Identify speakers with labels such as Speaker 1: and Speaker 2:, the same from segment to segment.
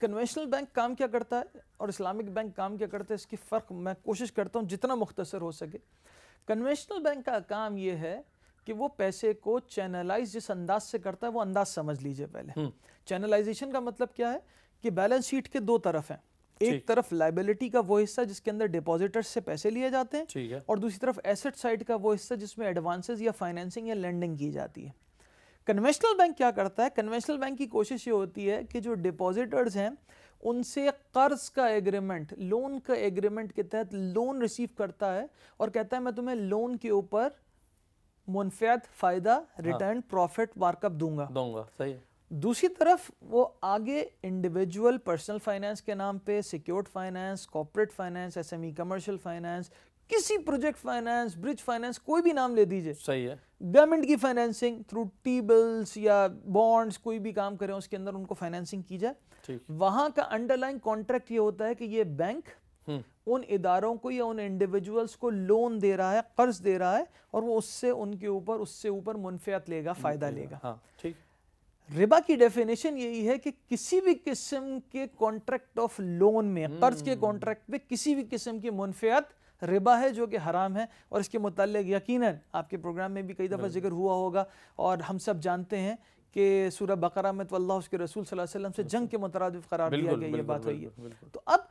Speaker 1: Conventional bank काम क्या करता है और इस्लामिक बैंक काम क्या करता है इसकी फ़र्क मैं कोशिश करता हूँ जितना मुख्तसर हो सके कन्वेंशनल बैंक का काम यह है कि वो पैसे को चैनलाइज जिस अंदाज से करता है वो अंदाज समझ लीजिए पहले चैनलाइजेशन हम्म। का मतलब क्या है कि बैलेंस शीट के दो तरफ हैं एक तरफ लाइबिलिटी का वो हिस्सा जिसके अंदर डिपॉजिटर्स से पैसे लिए जाते हैं और दूसरी तरफ एसेट साइड का वो हिस्सा जिसमें एडवांसेस या फाइनेंसिंग या लेंडिंग की जाती है कन्वेंशनल बैंक क्या करता है कन्वेंशनल बैंक की कोशिश ये होती है कि जो डिपॉजिटर्स हैं उनसे कर्ज का एग्रीमेंट लोन का एग्रीमेंट के तहत लोन रिसीव करता है और कहता है मैं तुम्हें लोन के ऊपर मुनफियत फायदा रिटर्न प्रॉफिट मार्कअप दूंगा दूंगा सही है दूसरी तरफ वो आगे इंडिविजुअल पर्सनल फाइनेंस के नाम पे secured finance corporate finance SME commercial finance किसी प्रोजेक्ट फाइनेंस ब्रिज फाइनेंस कोई भी नाम ले दीजिए सही है गवर्नमेंट की फाइनेंसिंग थ्रू टी बिल्स या बॉन्ड्स कोई भी काम करें उसके अंदर उनको फाइनेंसिंग की जाए वहां का अंडरलाइन कॉन्ट्रैक्ट ये होता है कि ये बैंक हम्म। उन इदारों को या उन इंडिविजुअल्स को लोन दे रहा है कर्ज दे रहा है और वो उससे उनके ऊपर उससे ऊपर मुनफियात लेगा फायदा लेगा हाँ, ठीक रिबा की डेफिनेशन यही है कि किसी भी किस्म के कॉन्ट्रैक्ट ऑफ लोन में हम्म। कर्ज के कॉन्ट्रैक्ट में किसी भी किस्म की मुनफियात रिबा है जो कि हराम है और इसके मतलब यकीन आपके प्रोग्राम में भी कई दफ़ा जिक्र हुआ होगा और हम सब जानते हैं कि सूर्य बकरा में तो अल्लाह उसके रसूल सल्लल्लाहु से जंग के मुतरद करार दिया गया ये बात हुई है तो अब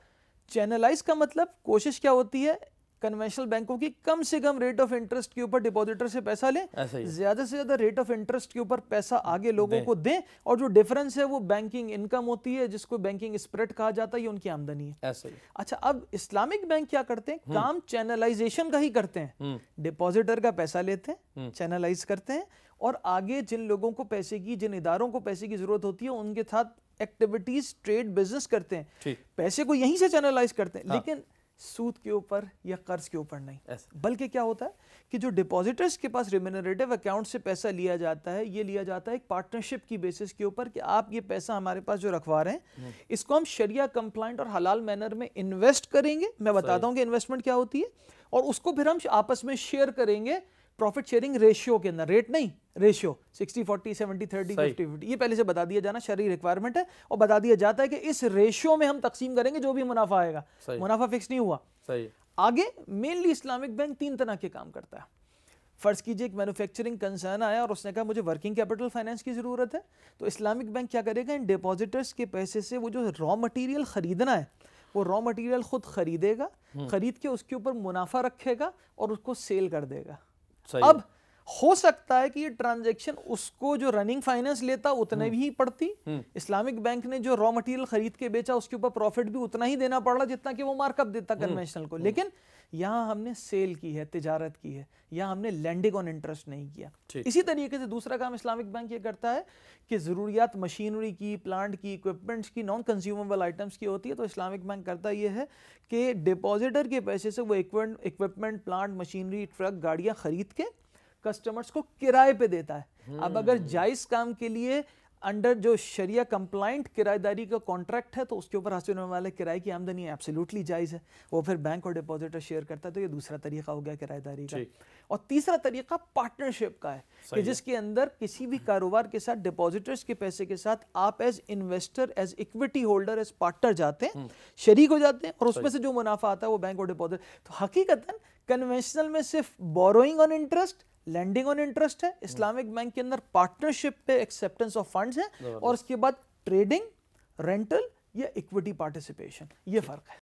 Speaker 1: चैनलाइज का मतलब कोशिश क्या होती है कन्वेंशनल बैंकों की कम से कम रेट ऑफ इंटरेस्ट के ऊपर डिपॉजिटर से पैसा लें ज्यादा से ज्यादा रेट ऑफ इंटरेस्ट के ऊपर पैसा आगे लोगों दे। को दें और जो डिफरेंस है वो बैंकिंग इनकम होती है जिसको बैंकिंग स्प्रेड कहा जाता है ये उनकी आमदनी है ऐसे ही अच्छा अब इस्लामिक बैंक क्या करते हैं हम्म। काम चैनलाइजेशन का ही करते हैं डिपोजिटर हम्म। का पैसा लेते हैं चैनलाइज हम्म। करते हैं और आगे जिन लोगों को पैसे की जिन इदारों को पैसे की जरूरत होती है उनके साथ एक्टिविटीज ट्रेड बिजनेस करते हैं पैसे को यहीं से चैनलाइज करते हैं हाँ। लेकिन सूद के ऊपर या कर्ज के ऊपर नहीं बल्कि क्या होता है कि जो डिपॉजिटर्स के पास रिम्यूनरेटिव अकाउंट से पैसा लिया जाता है ये लिया जाता है एक पार्टनरशिप की बेसिस के ऊपर कि आप ये पैसा हमारे पास जो रखवा रहे हैं hmm. इसको हम शरिया कंप्लाइंट और हलाल मैनर में इन्वेस्ट करेंगे मैं बताता हूँ कि इन्वेस्टमेंट क्या होती है और उसको फिर हम आपस में शेयर करेंगे प्रॉफिट शेयरिंग रेशियो के अंदर रेट नहीं रेशियो 60 40 70 30 50 50 ये पहले से बता दिया जाना शरीर रिक्वायरमेंट है और बता दिया जाता है कि इस रेशियो में हम तकसीम करेंगे जो भी मुनाफा आएगा मुनाफा फिक्स नहीं हुआ सही आगे मेनली इस्लामिक बैंक तीन तरह के काम करता है फ़र्ज़ कीजिए एक मैन्युफैक्चरिंग कंसर्न आया और उसने कहा मुझे वर्किंग कैपिटल फाइनेंस की ज़रूरत है तो इस्लामिक बैंक क्या करेगा इन डिपॉजिटर्स के पैसे से वो जो रॉ मटेरियल ख़रीदना है वो रॉ मटेरियल ख़ुद ख़रीदेगा हम्म। ख़रीद के उसके ऊपर मुनाफा रखेगा और उसको सेल कर देगा अब हो सकता है कि ये ट्रांजैक्शन उसको जो रनिंग फाइनेंस लेता उतने भी पड़ती हम्म। इस्लामिक बैंक ने जो रॉ मटेरियल खरीद के बेचा उसके ऊपर प्रॉफिट भी उतना ही देना पड़ रहा जितना कि वो मार्कअप देता कन्वेंशनल हम्म। को हम्म। लेकिन यहाँ हमने सेल की है तिजारत की है यहाँ हमने लैंडिंग ऑन इंटरेस्ट नहीं किया इसी तरीके से दूसरा काम इस्लामिक बैंक ये करता है कि ज़रूरियात मशीनरी की प्लांट की इक्विपमेंट्स की नॉन कंज्यूमेबल आइटम्स की होती है तो इस्लामिक बैंक करता यह है कि डिपॉजिटर के पैसे से वो इक्विपमेंट प्लांट मशीनरी ट्रक गाड़ियाँ खरीद के कस्टमर्स को किराए पे देता है अब हम्म। अगर जायज काम के लिए अंडर जो शरिया कंप्लाइंट किराएदारी का कॉन्ट्रैक्ट है तो उसके ऊपर हासिल होने वाले किराए की आमदनी एब्सोल्युटली जायज़ है वो फिर बैंक और डिपॉजिटर शेयर करता है तो ये दूसरा तरीका हो गया किराएदारी का और तीसरा तरीका पार्टनरशिप का है कि जिसके अंदर किसी भी कारोबार के साथ डिपॉजिटर्स के पैसे के साथ आप as investor as equity holder as partner जाते हैं हम्म। शरीक हो जाते हैं और उसमें से जो मुनाफा आता है वो बैंक और डिपॉजिट तो हकीकतन कन्वेंशनल में सिर्फ borrowing on interest lending on interest है इस्लामिक बैंक के अंदर पार्टनरशिप पे एक्सेप्टेंस ऑफ फंड्स है और उसके बाद ट्रेडिंग रेंटल या इक्विटी पार्टिसिपेशन ये फर्क है